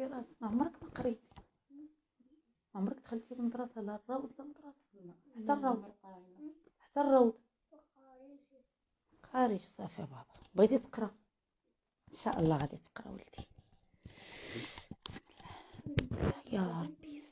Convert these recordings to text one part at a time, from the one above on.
في راسي ما عمرك ما قريتي ما عمرك دخلتي المدرسه لا الروض لا المدرسه حتى الروض حتى الروض قاريش صافي بابا بغيتي تقرا ان شاء الله غادي تقرا ولدي بسم الله بسم الله يا ربي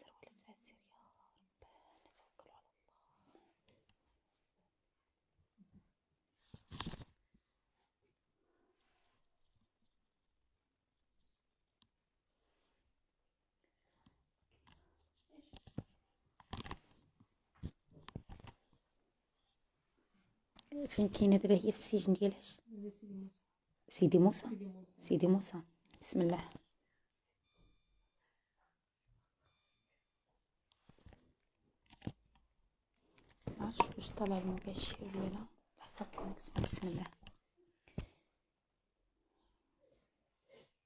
فين كاينه دابا هي في السجن ديال اش سيدي موسى سيدي موسى بسم الله معرفتش واش طلع المباشر ولا لا حسب كونيكسيون بسم الله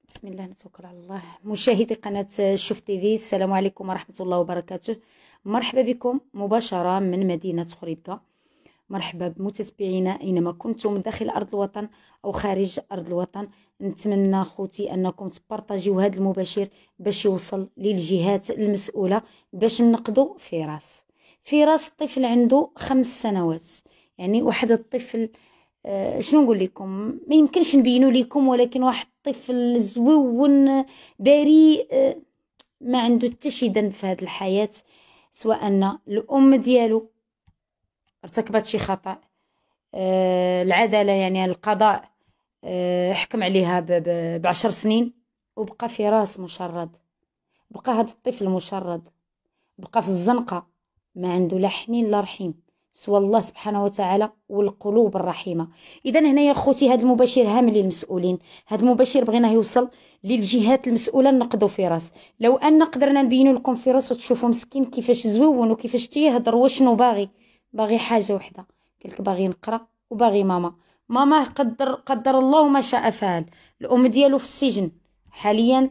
بسم الله نتوكل على الله مشاهدي قناه شوف تيفي السلام عليكم ورحمه الله وبركاته مرحبا بكم مباشره من مدينه خريبكه مرحبا بمتتبعينا اينما كنتم داخل ارض الوطن او خارج ارض الوطن نتمنى خوتي انكم تبارطاجيو هذا المباشر باش يوصل للجهات المسؤوله باش نقضوا فراس فراس الطفل عنده خمس سنوات يعني واحد الطفل آه شنو نقول لكم ما يمكنش نبينو لكم ولكن واحد الطفل زوون بريء آه ما عنده حتى شي ذنب في هذه الحياه سواء الام ديالو ارتكبت شي خطأ آه العدالة يعني القضاء آه حكم عليها بعشر سنين وبقى في راس مشرد بقى هذا الطفل مشرد بقى في الزنقة ما عنده لا حنين لا رحيم سوى الله سبحانه وتعالى والقلوب الرحيمة إذا هنايا خوتي هذا المباشر هام للمسؤولين هذا المباشر بغيناه يوصل للجهات المسؤولة نقدو فراس لو أن قدرنا نبينو لكم فراس وتشوفوا مسكين كيفاش زوون وكيفاش تيهضر وشنو باغي باغي حاجه وحده قالك باغي نقرا وباغي ماما ماما قدر قدر الله ما شاء فعل الام ديالو في السجن حاليا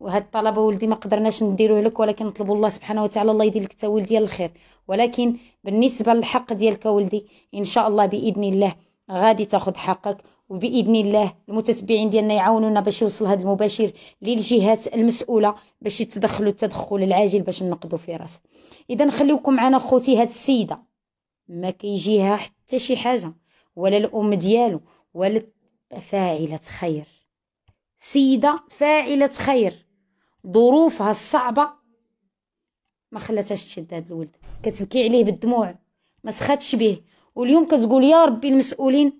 وهاد الطلبه ولدي ما قدرناش نديروه لك ولكن نطلبوا الله سبحانه وتعالى الله يدير لك التاويل ديال الخير ولكن بالنسبه للحق ديالك ولدي ان شاء الله باذن الله غادي تاخذ حقك وباذن الله المتتبعين ديالنا يعاونونا باش يوصل هذا المباشر للجهات المسؤوله باش يتدخلوا التدخل العاجل باش نقضوا في راسه اذا خليوكم معنا خوتي هاد السيده ما كيجيها حتى شي حاجه ولا الام ديالو ولا فاعله خير سيده فاعله خير ظروفها الصعبه ما خلاتهاش تشد هذا الولد كتبكي عليه بالدموع ما سخاتش به واليوم كتقول يا ربي المسؤولين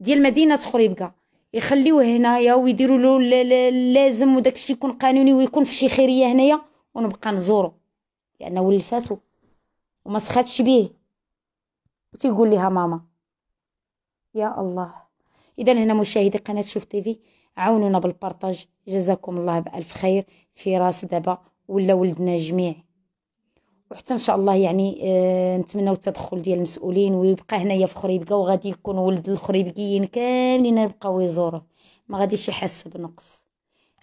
ديال مدينه خريبكه يخليوه هنايا ويديروا له اللازم وداك الشيء يكون قانوني ويكون في شي خيريه هنايا ونبقى نزورو لانه يعني ولفاتو وما سخاتش بيه وتيقول لها ماما يا الله اذا هنا مشاهدي قناه شوف تيفي عاونونا بالبارطاج جزاكم الله بالف خير في راس دابا ولا ولدنا جميع وحتى ان شاء الله يعني آه نتمنوا التدخل ديال المسؤولين ويبقى هنايا في خريبكه وغادي يكون ولد الخريبكيين كاملين يبقاو يزوروه ما غاديش يحس بنقص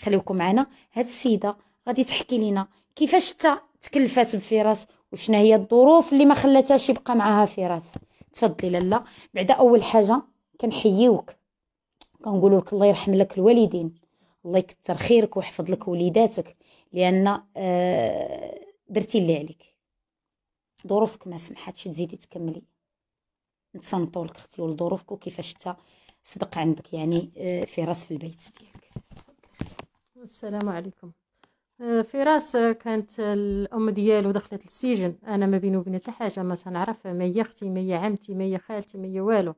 خليكم معنا هاد السيده غادي تحكي لينا كيفاش تكلفات بفراس وشنا هي الظروف اللي ما خلاتهاش يبقى معاها فراس تفضلي لالا بعد اول حاجه كنحييوك كنقول لك الله يرحم لك الوالدين الله يكثر خيرك ويحفظ لك وليداتك لان آه، درتي اللي عليك ظروفك ما سمحتش تزيدي تكملي نتصنتوا لك اختي ولظروفك وكيفاش انت صدق عندك يعني في آه، فراس في البيت ديالك السلام عليكم آه، فراس آه، كانت الام ديالو دخلت للسجن انا ما بينو وبين حتى حاجه ما تنعرف ما هي اختي ما هي عمتي ما هي خالتي ما هي والو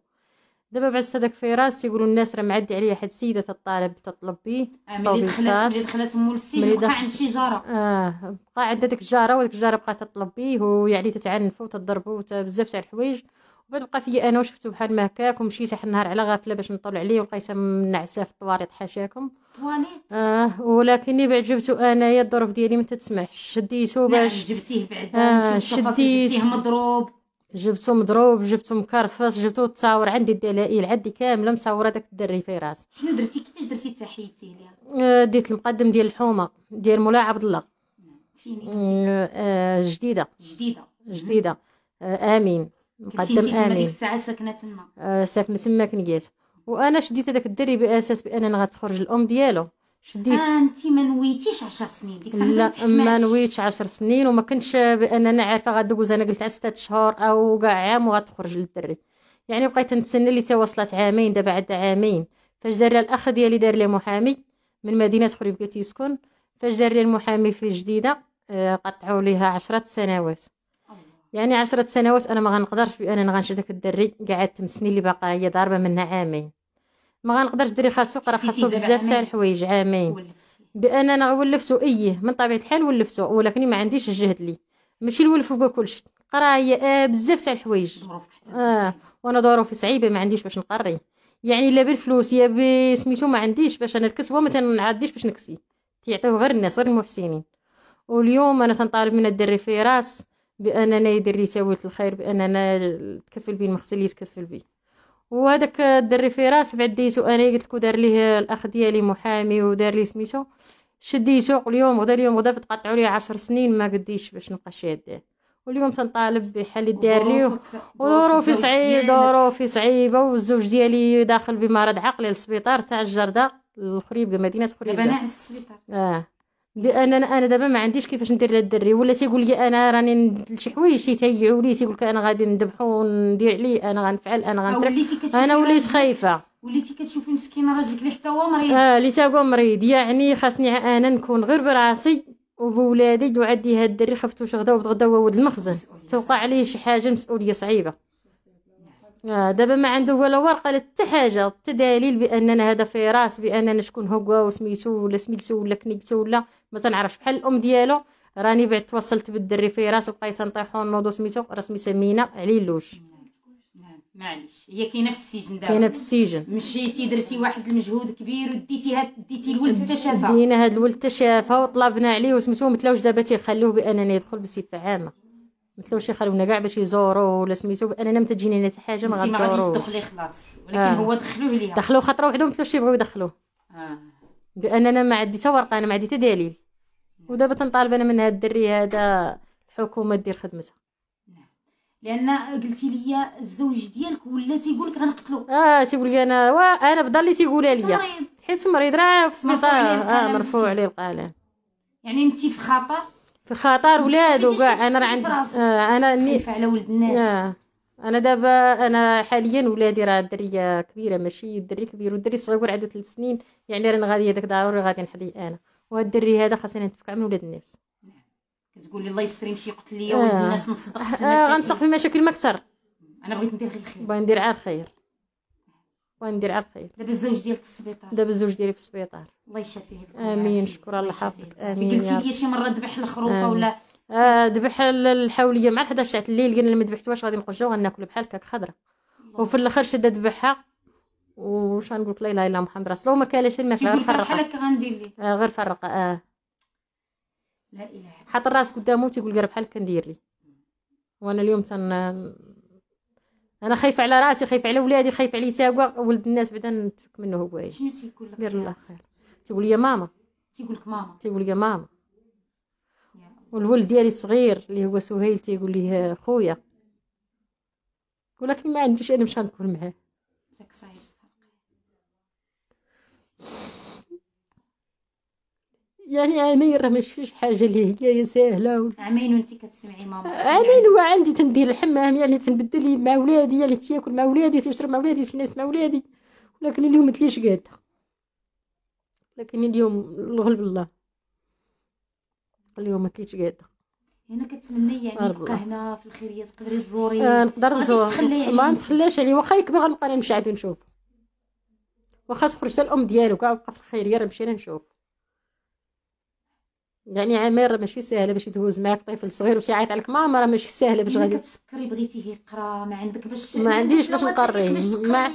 دابا بعد هذاك فراس يقولوا الناس راه معدي عليا واحد السيده تطالب تطلب بيه آه، ملي دخلت ملي دخلت مول السجن بقى عند شي جاره اه بقى عندها ديك الجاره وديك الجاره بقات تطلب بيه ويعني تتعنفو وتضربو بزاف تاع الحوايج بعد بقى فيا انا وشفتو بحال ما هكاك ومشيت واحد النهار على غافله باش نطلع عليه ولقيته منعسه في الطواليط حاشاكم طواليط اه ولكني بعد جبتو انايا الظروف ديالي ما تسمحش شديتو نعم، باش جبتيه بعد آه شديت جبتيه مضروب جبتو مضروب جبتو مكرفس جبتو تصاور عندي الدلائل عندي كامله مصوره داك الدري في راس شنو درتي كيفاش درتي تحيدتي ليها آه ديت المقدم ديال الحومه ديال مولاي عبد الله نعم، فيني آه،, آه جديده جديده جديده آه امين مقدم امين الساعه ساكنه تما آه ساكنه تما كنقيات وانا شديت هذاك الدري باساس بان انا غتخرج الام ديالو شديت آه انت ما نويتيش 10 سنين ديك لا ما نويتش 10 سنين وما كنتش باننا عارفه غدوز انا قلت على 6 شهور او كاع عام وغتخرج للدري يعني بقيت نتسنى اللي تواصلت عامين دابا عاد عامين فاش دار الاخ ديالي دار لي محامي من مدينه بقيت يسكن فاش دار لي المحامي في جديده آه، قطعوا ليها عشرة سنوات يعني عشرة سنوات انا ما غنقدرش بان انا غنشد داك الدري كاع تمسني اللي باقا هي ضاربه منها عامين ما غنقدرش دري خاصو قرا خاصو بزاف تاع الحوايج عامين بان انا ولفتو ايه من طبيعه الحال ولفتو ولكن ما عنديش الجهد لي ماشي الولف هو كلشي قرايه آه، بزاف تاع الحوايج اه وانا ظروفي صعيبه ما عنديش باش نقري يعني لا بالفلوس يا بسميتو ما عنديش باش انا الكسوه ما تنعديش باش نكسي تيعطيو غير الناس غير المحسنين واليوم انا تنطالب من الدري في راس باننا يدير لي الخير باننا تكفل به المغسل يتكفل به وهذاك الدري راس بعد ديتو انا قلت لكم دار ليه الاخ ديالي محامي ودار ليه سميتو شديتو اليوم غدا اليوم غدا تقطعوا لي عشر سنين ما قديش باش نبقى شاده واليوم تنطالب اللي دار لي وظروفي صعيبه ظروفي صعيبه والزوج ديالي داخل بمرض عقلي للسبيطار تاع الجرده الخريب بمدينه خريب دابا ناعس في السبيطار اه لان انا انا دابا ما عنديش كيفاش ندير للدري ولا تيقول لي انا راني شي حوايج تيتيعوا لي تيقول لك انا غادي نذبحو وندير عليه انا غنفعل انا آه، غنطرف انا وليت خايفه وليتي كتشوفي مسكين راجلك اللي حتى هو مريض اه اللي حتى هو مريض يعني خاصني انا نكون غير براسي وبولادي وعدي هاد الدري خفت واش غدا وغدا هو ولد المخزن توقع عليه شي حاجه مسؤوليه صعيبه آه دابا ما عنده ولا ورقه لا حتى حاجه تدليل باننا هذا فراس باننا شكون هو وسميتو ولا سميتو ولا كنيتو ولا ما تنعرفش بحال الام ديالو راني بعد تواصلت بالدري فراس وبقيت نطيحو نوضو سميتو رسمي سمينه مينا عليلوش نعم، معليش هي كاينه في السجن دابا كاينه في السجن مشيتي درتي واحد المجهود كبير وديتي هاد ديتي الولد حتى شافها دينا هاد الولد حتى شافها وطلبنا عليه وسميتو متلاوش دابا تيخليوه باننا يدخل بصفه عامه قلت خلونا كاع باش يزوروا ولا سميتو انا لم تجيني حتى حاجه ما غاديش ما غاديش تدخلي خلاص ولكن آه. هو دخلوه ليها دخلوه خطره وحده له شي يبغيو يدخلوه آه. انا ما عندي حتى ورقه انا ما عندي حتى دليل ودابا تنطالب انا من هاد الدري هذا الحكومه دير خدمتها لان قلتي لي الزوج ديالك ولا تيقول لك غنقتلو اه تيقول لي انا انا بضل اللي تيقولها لي حيت مريض راه في السبيطار اه مرفوع عليه القلم يعني انت في خطر في خطر ولادو كاع انا راه عندي آه، انا ني على ولد الناس آه، انا دابا انا حاليا ولادي راه دريه آه، كبيره ماشي دري كبير والدري صغير عنده ثلاث سنين يعني راني غادي هذاك ضروري غادي نحلي انا وهاد الدري هذا خاصني نتفكع من ولاد الناس كتقول الله يستر يمشي يقتل ليا ولاد الناس نصدق في المشاكل آه غنصدق في المشاكل ما كثر انا بغيت ندير غير الخير بغيت ندير عا الخير وندير على الخير دابا الزوج ديالك في السبيطار دابا الزوج ديالي في السبيطار الله يشافيه امين شكرا الله يحفظك امين قلتي لي شي مره ذبح الخروفه ولا آه، ذبح الحاوليه مع 11 الليل قلنا لما ذبحت غادي نقجا وغناكلو بحال هكاك خضره وفي الاخر شد ذبحها وش غنقول لك لا اله الا الله محمد رسول الله ما كالاش ما غير فرقه بحال هكا غندير ليه آه، غير فرقه اه لا اله حط الراس قدامه تيقول لي بحال هكا ندير لي وانا اليوم تن انا خايفه على راسي خايفه على ولادي خايفه على يتاقوا ولد الناس بعدا نتفك منه هو واش شنو تيقول لك دير الله خير تيقول لي ماما تيقول لك ماما تيقول لي ماما والولد ديالي الصغير اللي هو سهيل تيقول لي خويا ولكن ما عنديش انا مشان نكون معاه يعني عامين راه ماشي شي حاجه اللي هي ساهله و... عامين وانت كتسمعي ماما عامين وعندي تندير الحمام يعني تنبدل مع ولادي يعني تاكل مع ولادي تشرب مع ولادي تنس مع ولادي ولكن اليوم ما تليش قاده لكن اليوم الغلب الله اليوم ما تليش قاده هنا كتمني يعني تبقى هنا في الخيريه تقدري تزوري آه نقدر نزور يعني. ما نتخلاش عليه يعني، واخا يكبر غنبقى نمشي عاد نشوف واخا تخرج حتى الام ديالو كاع في الخيريه راه نمشي نشوف يعني عامر ماشي ساهله باش يدوز معاك طفل صغير وشي عيط عليك ماما راه ماشي ساهله باش غادي تفكري بغيتيه يقرا ما عندك باش ما عنديش باش نقري ما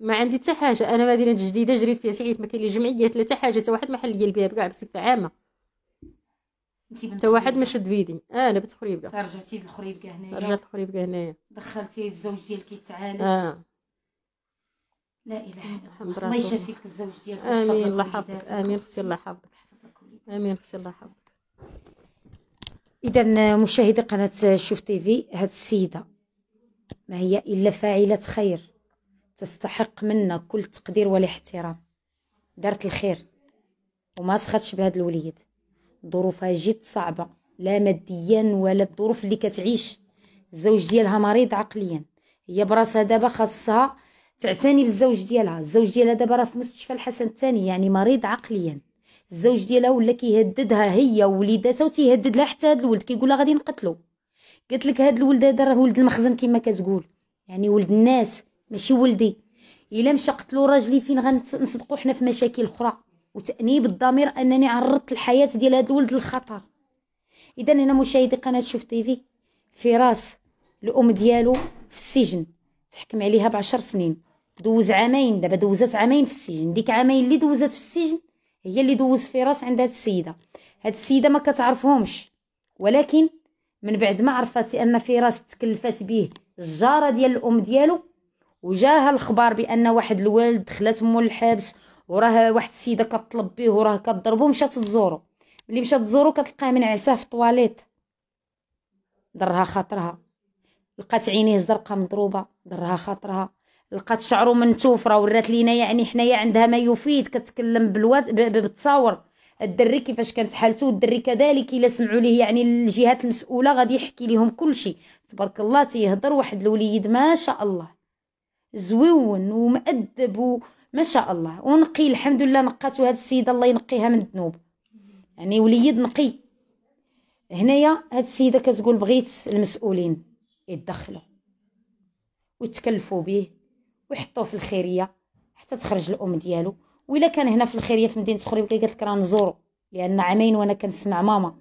ما عندي حتى حاجه انا مدينه جديده جريت فيها تعيط ما كاين لي جمعيات لا حتى حاجه حتى واحد ما حل لي الباب كاع بصفه عامه حتى واحد ما شد بيدي انا بنت خريبكه رجعتي للخريبكه هنايا رجعت للخريبكه هنايا دخلتي الزوج ديالك يتعالج آه. لا اله الا الله الله يشافيك الزوج ديالك امين الله يحفظك امين اختي الله يحفظك امين اختي الله يحفظك اذا مشاهدي قناه شوف تي في هذه السيده ما هي الا فاعله خير تستحق منا كل التقدير والاحترام دارت الخير وما سخطش بهذا الوليد ظروفها جد صعبه لا ماديا ولا الظروف اللي كتعيش الزوج ديالها مريض عقليا هي براسها دابا خاصها تعتني بالزوج ديالها الزوج ديالها دابا راه في مستشفى الحسن الثاني يعني مريض عقليا الزوج ديالها ولا كيهددها هي ووليداتها وتيهدد لها حتى هاد الولد كيقول لها غادي نقتلو قالت لك هاد الولد هذا راه ولد المخزن كما كتقول يعني ولد الناس ماشي ولدي الا مشى قتلو راجلي فين غنصدقو حنا في مشاكل اخرى وتانيب الضمير انني عرضت الحياه ديال هاد الولد للخطر اذا هنا مشاهدي قناه شوف تيفي فراس الام ديالو في السجن تحكم عليها بعشر سنين دوز عامين دابا دوزات عامين في السجن ديك عامين اللي دوزات في السجن هي اللي دوزت في راس عند هاد السيده هاد السيده ما كتعرفهمش ولكن من بعد ما عرفت ان فراس تكلفات به الجاره ديال الام ديالو وجاها الخبر بان واحد الوالد دخلت مول الحبس وراه واحد السيده كطلب به وراه كضربو مشات تزورو ملي مشات تزورو كتلقاه من عساه في الطواليت ضرها خاطرها لقات عينيه زرقاء مضروبه ضرها خاطرها لقات شعرو منتوف راه ورات لينا يعني حنايا عندها ما يفيد كتكلم بالواد بالتصاور الدري كيفاش كانت حالته والدري كذلك الا سمعوا ليه يعني الجهات المسؤوله غادي يحكي لهم كلشي تبارك الله تيهضر واحد الوليد ما شاء الله زويون ومؤدب ما شاء الله ونقي الحمد لله نقاتو هاد السيده الله ينقيها من الذنوب يعني وليد نقي هنايا هاد السيده كتقول بغيت المسؤولين يتدخلوا ويتكلفوا به ويحطوه في الخيريه حتى تخرج الام ديالو وإلا كان هنا في الخيريه في مدينه خريب قالت لك راه نزورو لان عامين وانا كنسمع ماما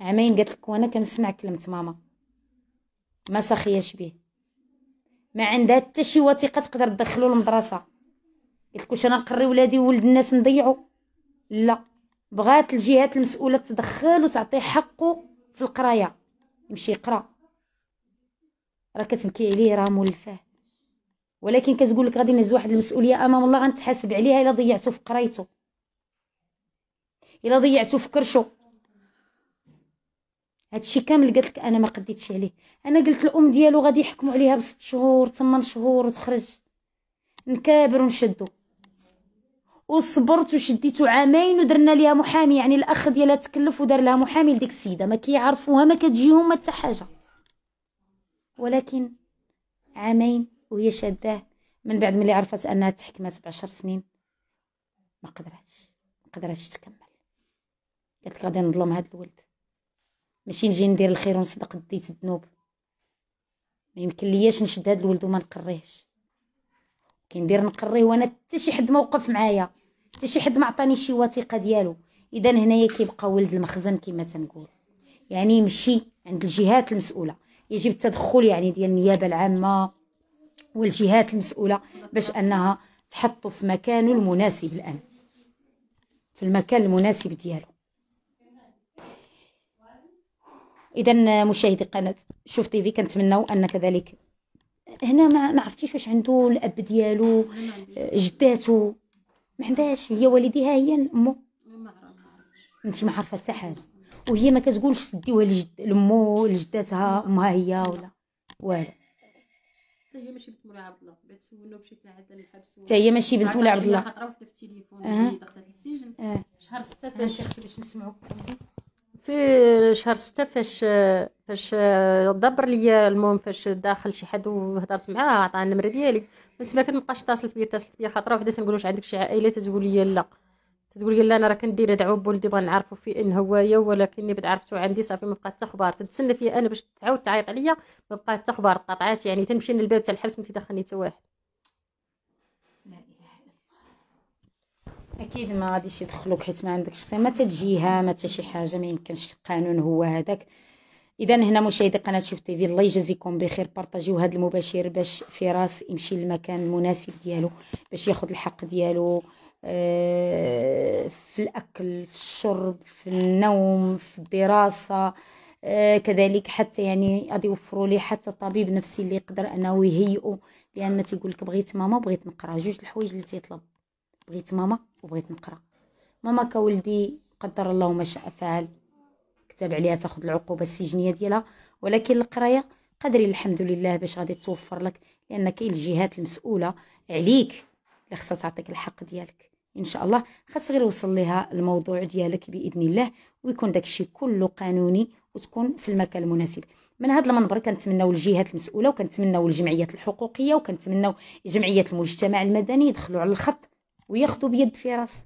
عامين قالت لك وانا كنسمع كلمه ماما ما سخياش به ما عندها حتى شي وثيقه تقدر تدخلو للمدرسه قالت واش انا نقري ولادي وولد الناس نضيعو لا بغات الجهات المسؤوله تدخل وتعطيه حقه في القرايه يمشي يقرا راه كتبكي عليه راه مولفاه ولكن كتقول لك غادي نهز واحد المسؤوليه امام الله غنتحاسب عليها الا ضيعته في قرايته الا ضيعته في كرشو هادشي كامل قالت لك انا ما قديتش عليه انا قلت الام ديالو غادي يحكموا عليها بست شهور ثمان شهور وتخرج نكابر ونشدو وصبرت وشديت عامين ودرنا ليها محامي يعني الاخ ديالها تكلف ودار لها محامي لديك السيده ما كيعرفوها ما كتجيهم حتى حاجه ولكن عامين وهي شاداه من بعد ملي عرفت انها تحكمت بعشر سنين ما قدراتش ما قدراتش تكمل قالت غادي نظلم هاد الولد ماشي نجي ندير الخير ونصدق ديت الذنوب ما يمكن لياش نشد هاد الولد وما نقريهش كندير نقريه وانا حتى شي حد ما وقف معايا حتى شي حد ما عطاني شي وثيقه ديالو اذا هنايا كيبقى ولد المخزن كما تنقول يعني يمشي عند الجهات المسؤوله يجب التدخل يعني ديال النيابه العامه والجهات المسؤولة باش أنها تحطه في مكانه المناسب الآن في المكان المناسب ديالو اذا مشاهدي قناه شوف تيفي كنتمناو ان كذلك هنا ما ما عرفتيش واش عنده الاب ديالو جداتو ما عندهاش هي والديها هي امو انت ما عارفه حتى حاجه وهي ما كتقولش سديوها لجد لامو لجداتها امها هي ولا والو حتى هي ماشي بنت مولاي عبد الله بعد سولنا باش يتنعدى الحبس حتى هي ماشي بنت مولاي عبد الله خطره في التليفون أه. دخلت للسجن أه. شهر 6 فاش باش نسمعوا في شهر ستة فاش فاش دبر ليا المهم فاش داخل شي حد وهضرت معاه عطاني النمره ديالي من تما كنبقاش اتصلت بيا اتصلت بيا خاطره وحده تنقول واش عندك شي عائله تتقول لي لا تقول لا انا راه كندير دعوه بولدي بغا نعرفو في ان هوايا ولكني بدا عرفتو عندي صافي ما بقات حتى خبار تتسنى فيا انا باش تعاود تعيط عليا ما بقات حتى خبار قطعات يعني تنمشي للباب تاع الحبس ما تيدخلني حتى واحد اكيد ما غاديش يدخلوك حيت ما عندكش صيمه تجيها ما حتى شي حاجه ما يمكنش القانون هو هذاك اذا هنا مشاهدي قناه شوف تي في الله يجازيكم بخير بارطاجيو هذا المباشر باش فراس يمشي للمكان المناسب ديالو باش ياخذ الحق ديالو آه، في الأكل في الشرب في النوم في الدراسة آه، كذلك حتى يعني غادي يوفروا لي حتى طبيب نفسي اللي يقدر انه يهيئو لان تيقول لك بغيت ماما بغيت نقرا جوج الحوايج اللي تيطلب بغيت ماما وبغيت نقرا ماما كولدي قدر الله ما شاء فعل كتب عليها تاخذ العقوبه السجنيه ديالها ولكن القرايه قدري الحمد لله باش غادي توفر لك لان كاين الجهات المسؤوله عليك اللي خصها تعطيك الحق ديالك ان شاء الله خاص غير يوصل لها الموضوع ديالك باذن الله ويكون داكشي كله قانوني وتكون في المكان المناسب من هذا المنبر كنتمناو الجهات المسؤوله وكنتمناو الجمعيات الحقوقيه وكنتمناو جمعيات المجتمع المدني يدخلوا على الخط وياخذوا بيد فراس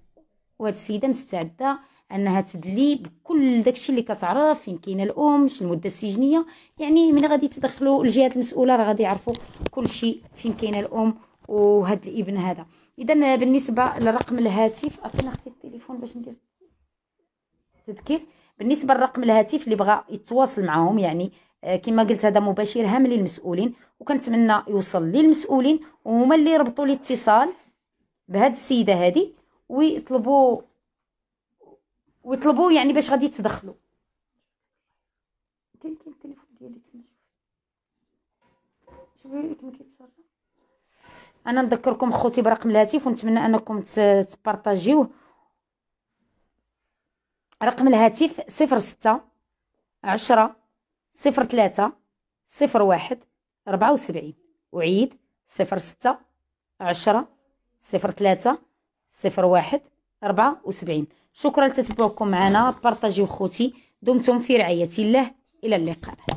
وهاد السيده مستعده انها تدلي بكل داكشي اللي كتعرف فين كاينه الام شنو المده السجنيه يعني ملي غادي تدخلوا الجهات المسؤوله راه غادي يعرفوا كلشي فين كاينه الام وهاد الابن هذا اذا بالنسبه لرقم الهاتف عطينا اختي التليفون باش ندير تذكير بالنسبه لرقم الهاتف اللي بغى يتواصل معاهم يعني آه، كما قلت هذا مباشر هام للمسؤولين وكنتمنى يوصل للمسؤولين وهما اللي يربطوا الاتصال بهاد السيده هذه ويطلبوا ويطلبوا يعني باش غادي يتدخلوا كاين التليفون ديالي تما شوفي كما كيتصرف انا نذكركم خوتي برقم الهاتف ونتمنى انكم تبارطاجيوه رقم الهاتف صفر ستة عشرة صفر ثلاثة صفر واحد ربعة وسبعين وعيد صفر ستة عشرة صفر ثلاثة صفر واحد ربعة وسبعين شكرا لتتبعكم معنا بارطاجيو خوتي دمتم في رعاية الله إلى اللقاء